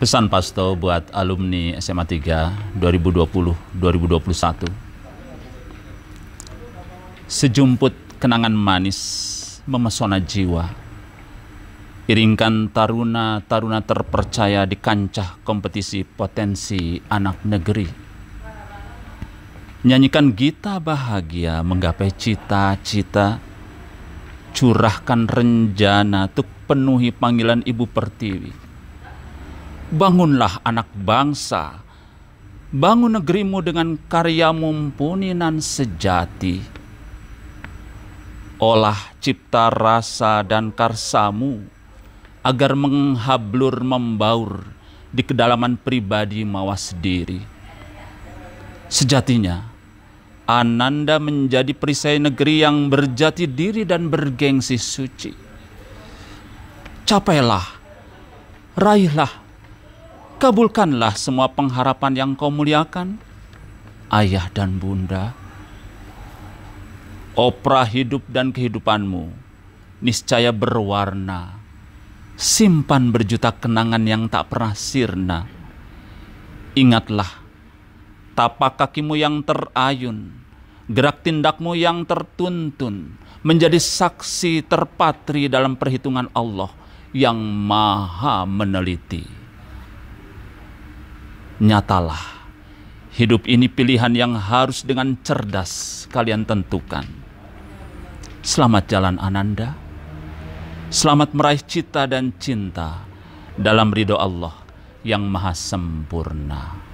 pesan Pasto buat alumni SMA 3 2020-2021. Sejumput kenangan manis memesona jiwa. Iringkan taruna-taruna terpercaya di kancah kompetisi potensi anak negeri. Nyanyikan gita bahagia menggapai cita-cita. Curahkan renjana untuk penuhi panggilan Ibu Pertiwi Bangunlah anak bangsa, bangun negerimu dengan karya mumpuninan sejati. Olah cipta rasa dan karsamu, agar menghablur membaur di kedalaman pribadi mawas diri. Sejatinya, Ananda menjadi perisai negeri yang berjati diri dan bergengsi suci. Capailah, raihlah Kabulkanlah semua pengharapan yang kau muliakan, ayah dan bunda. Opera hidup dan kehidupanmu niscaya berwarna. Simpan berjuta kenangan yang tak pernah sirna. Ingatlah tapak kakimu yang terayun, gerak tindakmu yang tertuntun, menjadi saksi terpatri dalam perhitungan Allah yang maha meneliti. Nyatalah, hidup ini pilihan yang harus dengan cerdas kalian tentukan. Selamat jalan Ananda. Selamat meraih cita dan cinta dalam ridho Allah yang maha sempurna.